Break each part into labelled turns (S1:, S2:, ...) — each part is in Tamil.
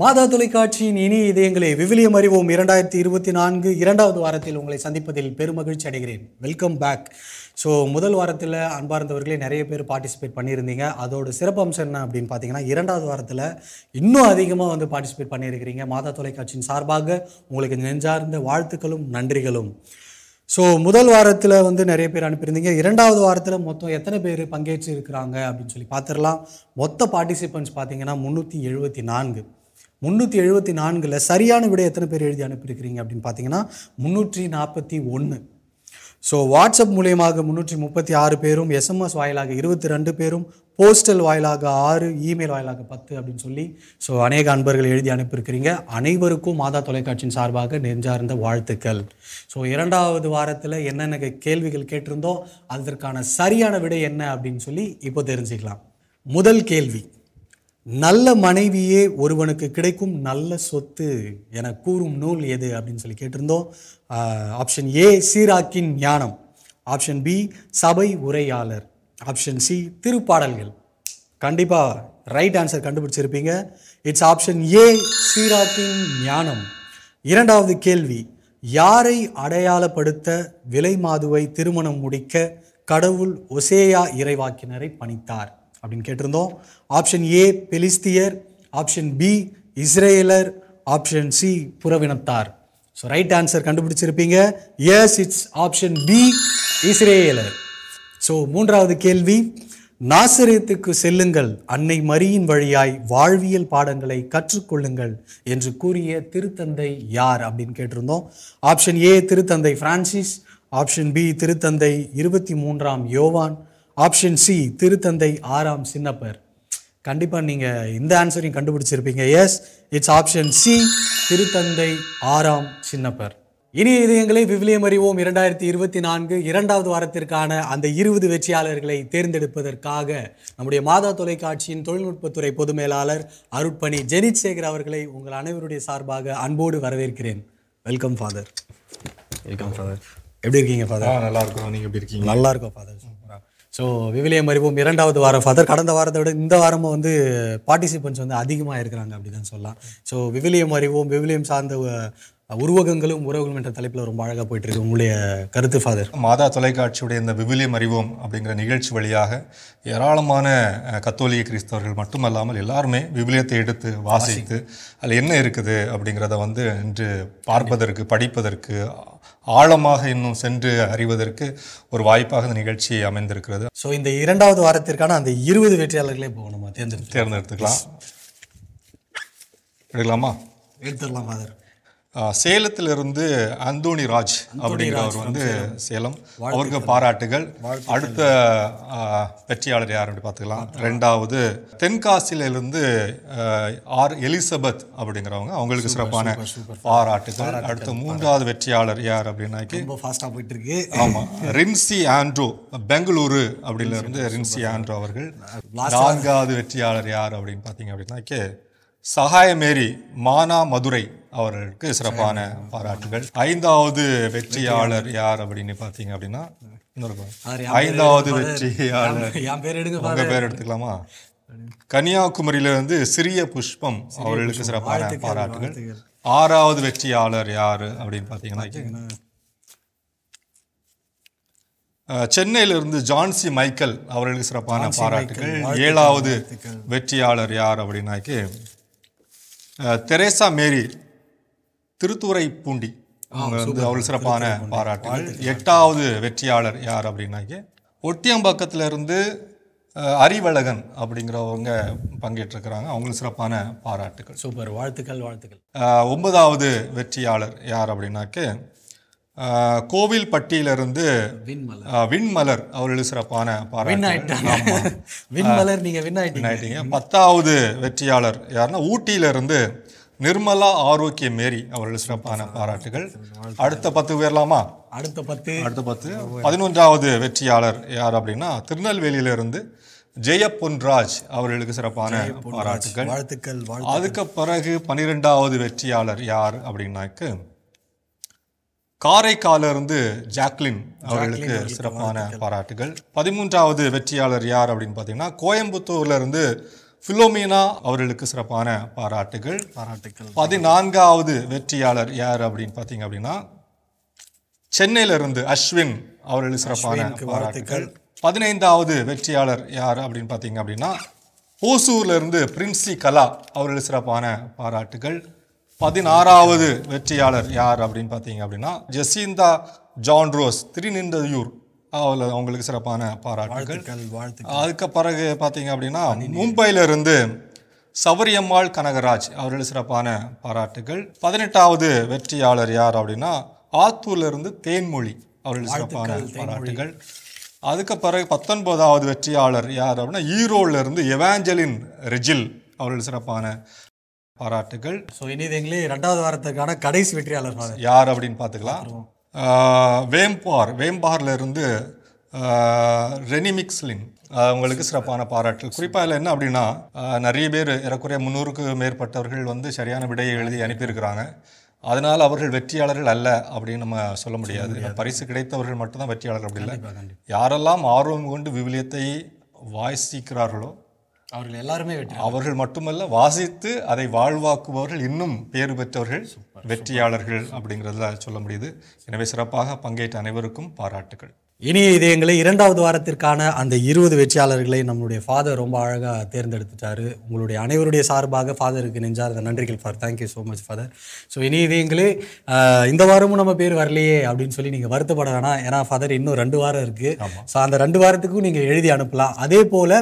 S1: மாதா தொலைக்காட்சியின் இனி இதயங்களை விவிலியம் அறிவோம் இரண்டாயிரத்தி இருபத்தி நான்கு இரண்டாவது வாரத்தில் உங்களை சந்திப்பதில் பெருமகிழ்ச்சி அடைகிறேன் வெல்கம் பேக் ஸோ முதல் வாரத்தில் அன்பார்ந்தவர்களே நிறைய பேர் பார்ட்டிசிபேட் பண்ணியிருந்தீங்க அதோட சிறப்பு அம்சம் என்ன அப்படின்னு பார்த்தீங்கன்னா இரண்டாவது வாரத்தில் இன்னும் அதிகமாக வந்து பார்ட்டிசிபேட் பண்ணியிருக்கிறீங்க மாதா தொலைக்காட்சியின் சார்பாக உங்களுக்கு நெஞ்சார்ந்த வாழ்த்துக்களும் நன்றிகளும் ஸோ முதல் வாரத்தில் வந்து நிறைய பேர் அனுப்பியிருந்தீங்க இரண்டாவது வாரத்தில் மொத்தம் எத்தனை பேர் பங்கேற்று இருக்கிறாங்க அப்படின்னு சொல்லி பார்த்துடலாம் மொத்த பார்ட்டிசிபென்ட்ஸ் பார்த்தீங்கன்னா முந்நூற்றி எழுபத்தி நான்கு முந்நூற்றி எழுபத்தி நான்கில் சரியான விட எத்தனை பேர் எழுதி அனுப்பியிருக்கிறீங்க அப்படின்னு பார்த்தீங்கன்னா முந்நூற்றி நாற்பத்தி ஒன்று ஸோ வாட்ஸ்அப் மூலியமாக முந்நூற்றி முப்பத்தி ஆறு பேரும் எஸ்எம்எஸ் வாயிலாக இருபத்தி ரெண்டு பேரும் போஸ்டல் வாயிலாக ஆறு இமெயில் வாயிலாக பத்து அப்படின்னு சொல்லி ஸோ அநேக அன்பர்கள் எழுதி அனுப்பியிருக்கிறீங்க அனைவருக்கும் மாதா தொலைக்காட்சியின் சார்பாக நெஞ்சார்ந்த வாழ்த்துக்கள் ஸோ இரண்டாவது வாரத்தில் என்னென்ன கேள்விகள் கேட்டிருந்தோம் அதற்கான சரியான விடை என்ன அப்படின்னு சொல்லி இப்போ தெரிஞ்சுக்கலாம் முதல் கேள்வி நல்ல மனைவியே ஒருவனுக்கு கிடைக்கும் நல்ல சொத்து என கூறும் நூல் எது அப்படின்னு சொல்லி கேட்டிருந்தோம் ஆப்ஷன் ஏ சீராக்கின் ஞானம் ஆப்ஷன் பி சபை உரையாளர் ஆப்ஷன் சி திருப்பாடல்கள் கண்டிப்பாக ரைட் ஆன்சர் கண்டுபிடிச்சிருப்பீங்க இட்ஸ் ஆப்ஷன் ஏ சீராக்கின் ஞானம் இரண்டாவது கேள்வி யாரை அடையாளப்படுத்த விலை மாதுவை திருமணம் முடிக்க கடவுள் ஒசேயா இறைவாக்கினரை பணித்தார் அப்படின்னு கேட்டிருந்தோம் ஆப்ஷன் ஏ பெலிஸ்தியர் ஆப்ஷன் பி இஸ்ரேலர் ஆப்ஷன் சி புறவினத்தார் ஸோ ரைட் ஆன்சர் கண்டுபிடிச்சிருப்பீங்க எஸ் இட்ஸ் ஆப்ஷன் பி இஸ்ரேலர் ஸோ மூன்றாவது கேள்வி நாசிரியத்துக்கு செல்லுங்கள் அன்னை மரியின் வழியாய் வாழ்வியல் பாடங்களை கற்றுக்கொள்ளுங்கள் என்று கூறிய திருத்தந்தை யார் அப்படின்னு கேட்டிருந்தோம் ஆப்ஷன் ஏ திருத்தந்தை பிரான்சிஸ் ஆப்ஷன் பி திருத்தந்தை இருபத்தி மூன்றாம் யோவான் ஆப்ஷன் சி திருத்தந்தை ஆறாம் சின்னப்பர் கண்டிப்பாக நீங்கள் இந்த ஆன்சரையும் கண்டுபிடிச்சிருப்பீங்க எஸ் இட்ஸ் ஆப்ஷன் சி திருத்தந்தை ஆறாம் சின்னப்பர் இனிய இதயங்களை விவிலியம் அறிவோம் இரண்டாயிரத்தி இருபத்தி நான்கு இரண்டாவது வாரத்திற்கான அந்த இருபது வெற்றியாளர்களை தேர்ந்தெடுப்பதற்காக நம்முடைய மாதா தொலைக்காட்சியின் தொழில்நுட்பத்துறை பொது மேலாளர் அருட்பணி ஜெனித் சேகர் அவர்களை உங்கள் அனைவருடைய சார்பாக அன்போடு வரவேற்கிறேன் வெல்கம் ஃபாதர் வெல்கம் ஃபாதர் எப்படி இருக்கீங்க ஃபாதர் நல்லா இருக்கும் நீங்கள் எப்படி இருக்கீங்க நல்லா இருக்கும் ஃபாதர் ஸோ விவிலியம் அறிவோம் இரண்டாவது வாரம் ஃபாதர் கடந்த வாரத்தை விட இந்த வாரமும் வந்து பார்ட்டிசிபென்ட்ஸ் வந்து அதிகமாக இருக்கிறாங்க அப்படி தான் சொல்லலாம் ஸோ விவிலியம் அறிவோம் விவிலியம் சார்ந்த உருவகங்களும் உறவுகளும் என்ற தலைப்பில் ரொம்ப அழகாக இருக்கு உங்களுடைய கருத்து ஃபாதர் மாதா
S2: தொலைக்காட்சியுடைய இந்த விவிலியம் அறிவோம் அப்படிங்கிற நிகழ்ச்சி வழியாக ஏராளமான கத்தோலிக கிறிஸ்தவர்கள் மட்டுமல்லாமல் எல்லாருமே விவிலியத்தை எடுத்து வாசித்து அதில் என்ன இருக்குது அப்படிங்கிறத வந்து இன்று பார்ப்பதற்கு படிப்பதற்கு ஆழமாக இன்னும் சென்று அறிவதற்கு ஒரு வாய்ப்பாக இந்த நிகழ்ச்சி அமைந்திருக்கிறது ஸோ
S1: இந்த இரண்டாவது வாரத்திற்கான அந்த இருபது வெற்றியாளர்களே
S2: போகணுமா தேர்ந்தெடுத்து தேர்ந்தெடுத்துக்கலாம் எடுக்கலாமா
S1: எடுத்துடலாம் ஃபாதர்
S2: சேலத்திலிருந்து அந்தோணி ராஜ் அப்படிங்கிறவர் வந்து சேலம் அவருக்கு பாராட்டுகள் அடுத்த வெற்றியாளர் யார் அப்படி பார்த்துக்கலாம் ரெண்டாவது தென்காசியிலிருந்து ஆர் எலிசபெத் அப்படிங்கிறவங்க அவங்களுக்கு சிறப்பான பாராட்டுகள் அடுத்த மூன்றாவது வெற்றியாளர் யார் அப்படின்னாக்கி
S1: ஃபாஸ்ட்டாக போயிட்டு இருக்கு ஆமாம்
S2: ரின்சி ஆண்ட்ரோ பெங்களூரு அப்படின்னு இருந்து ரின்சி ஆண்ட்ரோ அவர்கள் நான்காவது வெற்றியாளர் யார் அப்படின்னு பார்த்தீங்க அப்படின்னாக்கே சகாயமேரி மானா மதுரை அவர்களுக்கு சிறப்பான பாராட்டுகள் ஐந்தாவது வெற்றியாளர் யார் அப்படின்னு பார்த்தீங்க அப்படின்னா ஐந்தாவது வெற்றியாளர் உங்க பேர் எடுத்துக்கலாமா கன்னியாகுமரியிலிருந்து சிறிய புஷ்பம் அவர்களுக்கு சிறப்பான பாராட்டுகள் ஆறாவது வெற்றியாளர் யாரு அப்படின்னு பார்த்தீங்கன்னா சென்னையிலிருந்து ஜான்சி மைக்கேல் அவர்களுக்கு சிறப்பான பாராட்டுகள் ஏழாவது வெற்றியாளர் யார் அப்படின்னாக்கி தெரேசா மேரி திருத்துறை பூண்டி அவங்க வந்து அவள் சிறப்பான பாராட்டு எட்டாவது வெற்றியாளர் யார் அப்படின்னாக்கி ஒட்டியம்பாக்கத்தில் இருந்து அறிவழகன் அப்படிங்கிறவங்க பங்கேற்றிருக்கிறாங்க அவங்களுக்கு சிறப்பான
S1: பாராட்டுகள் சூப்பர்
S2: வாழ்த்துக்கள் வாழ்த்துக்கள் ஒன்பதாவது வெற்றியாளர் யார் அப்படின்னாக்கு கோவில் பட்டியிலிருந்து விண்மலர் அவர்களுக்கு சிறப்பான பாராட்டு விண்மலர் நீங்க விண்ணாயிட்டீங்க ஆயிட்டீங்க பத்தாவது வெற்றியாளர் யாருன்னா ஊட்டியிலிருந்து நிர்மலா ஆரோக்கிய மேரி அவர்கள் சிறப்பான பாராட்டுகள் அடுத்த பத்து பேர்லாமா அடுத்த பத்து அடுத்த பத்து பதினொன்றாவது வெற்றியாளர் யார் அப்படின்னா திருநெல்வேலியிலிருந்து ஜெய பொன்ராஜ் அவர்களுக்கு சிறப்பான பாராட்டுகள் வாழ்த்துக்கள் அதுக்கு பிறகு பனிரெண்டாவது வெற்றியாளர் யார் அப்படின்னாக்கு காரைக்காலிருந்து ஜாக்லின் அவர்களுக்கு சிறப்பான பாராட்டுகள் பதிமூன்றாவது வெற்றியாளர் யார் அப்படின்னு பார்த்தீங்கன்னா கோயம்புத்தூர்ல இருந்து ஃபிலோமினா அவர்களுக்கு சிறப்பான பாராட்டுகள் பாராட்டுகள் பதினான்காவது வெற்றியாளர் யார் அப்படின்னு பார்த்தீங்க அப்படின்னா சென்னையிலிருந்து அஸ்வின் அவர்களுக்கு சிறப்பான பாராட்டுகள் பதினைந்தாவது வெற்றியாளர் யார் அப்படின்னு பார்த்தீங்க அப்படின்னா ஓசூர்லேருந்து பிரின்சி கலா அவர்களுக்கு சிறப்பான பாராட்டுகள் பதினாறாவது வெற்றியாளர் யார் அப்படின்னு பார்த்தீங்க அப்படின்னா ஜெசிந்தா ஜான் ரோஸ் அவள் அவங்களுக்கு சிறப்பான பாராட்டுகள் வாழ்த்துக்கள் அதுக்கு பிறகு பார்த்தீங்க அப்படின்னா மும்பையில் இருந்து சவரியம்மாள் கனகராஜ் அவர்கள் சிறப்பான பாராட்டுகள் பதினெட்டாவது வெற்றியாளர் யார் அப்படின்னா ஆத்தூர்லேருந்து தேன்மொழி அவர்கள் சிறப்பான பாராட்டுகள் அதுக்கு பிறகு பத்தொன்பதாவது வெற்றியாளர் யார் அப்படின்னா ஈரோடுலேருந்து எவாஞ்சலின் ரெஜில் அவர்கள் சிறப்பான பாராட்டுகள்
S1: ஸோ இனி இதுங்களே ரெண்டாவது வாரத்துக்கான கடைசி வெற்றியாளர்
S2: யார் அப்படின்னு பார்த்துக்கலாம் வேம்பார் வேம்பாரில் இருந்து ரெனிமிக்ஸ்லின் அவங்களுக்கு சிறப்பான பாராட்டுகள் குறிப்பாக இல்லை என்ன அப்படின்னா நிறைய பேர் ஏறக்குறைய முந்நூறுக்கு மேற்பட்டவர்கள் வந்து சரியான விடையை எழுதி அனுப்பியிருக்கிறாங்க அதனால் அவர்கள் வெற்றியாளர்கள் அல்ல அப்படின்னு நம்ம சொல்ல முடியாது பரிசு கிடைத்தவர்கள் மட்டும்தான் வெற்றியாளர்கள் அப்படி இல்லை யாரெல்லாம் ஆர்வம் கொண்டு விவிலியத்தை வாசிக்கிறார்களோ அவர்கள் எல்லாருமே அவர்கள் மட்டுமல்ல வாசித்து அதை வாழ்வாக்குபவர்கள் இன்னும் பேறு பெற்றவர்கள் வெற்றியாளர்கள் அப்படிங்கிறத சொல்ல முடியுது எனவே சிறப்பாக பங்கேற்ற அனைவருக்கும் பாராட்டுகள்
S1: இனிய இதயங்களை இரண்டாவது வாரத்திற்கான அந்த இருபது வெற்றியாளர்களை நம்மளுடைய ஃபாதர் ரொம்ப அழகாக தேர்ந்தெடுத்துட்டார் உங்களுடைய அனைவருடைய சார்பாக ஃபாதருக்கு நெஞ்சார் அந்த நன்றிகள் for thank you so much father so இனிய இதயங்களே இந்த வாரமும் நம்ம பேர் வரலையே அப்படின்னு சொல்லி நீங்கள் வருத்தப்பட வேணாம் ஏன்னா ஃபாதர் இன்னும் ரெண்டு வாரம் இருக்குது ஸோ அந்த ரெண்டு வாரத்துக்கும் நீங்கள் எழுதி அனுப்பலாம் அதே போல்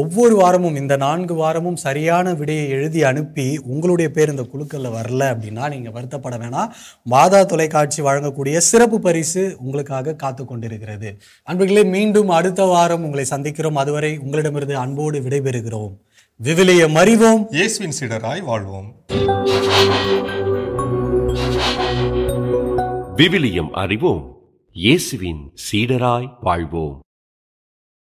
S1: ஒவ்வொரு வாரமும் இந்த நான்கு வாரமும் சரியான விடையை எழுதி அனுப்பி உங்களுடைய பேர் இந்த குழுக்களில் வரல அப்படின்னா நீங்கள் வருத்தப்பட வேணாம் மாதா தொலைக்காட்சி வழங்கக்கூடிய சிறப்பு பரிசு உங்களுக்காக காத்து கொண்டிருக்கிறது அன்புகளே மீண்டும் அடுத்த வாரம் உங்களை சந்திக்கிறோம் அதுவரை உங்களிடமிருந்து அன்போடு விடைபெறுகிறோம் விவிலியம் அறிவோம் இயேசுவின் சிடராய் வாழ்வோம்
S2: விவிலியம் அறிவோம் இயேசுவின் சீடராய் வாழ்வோம்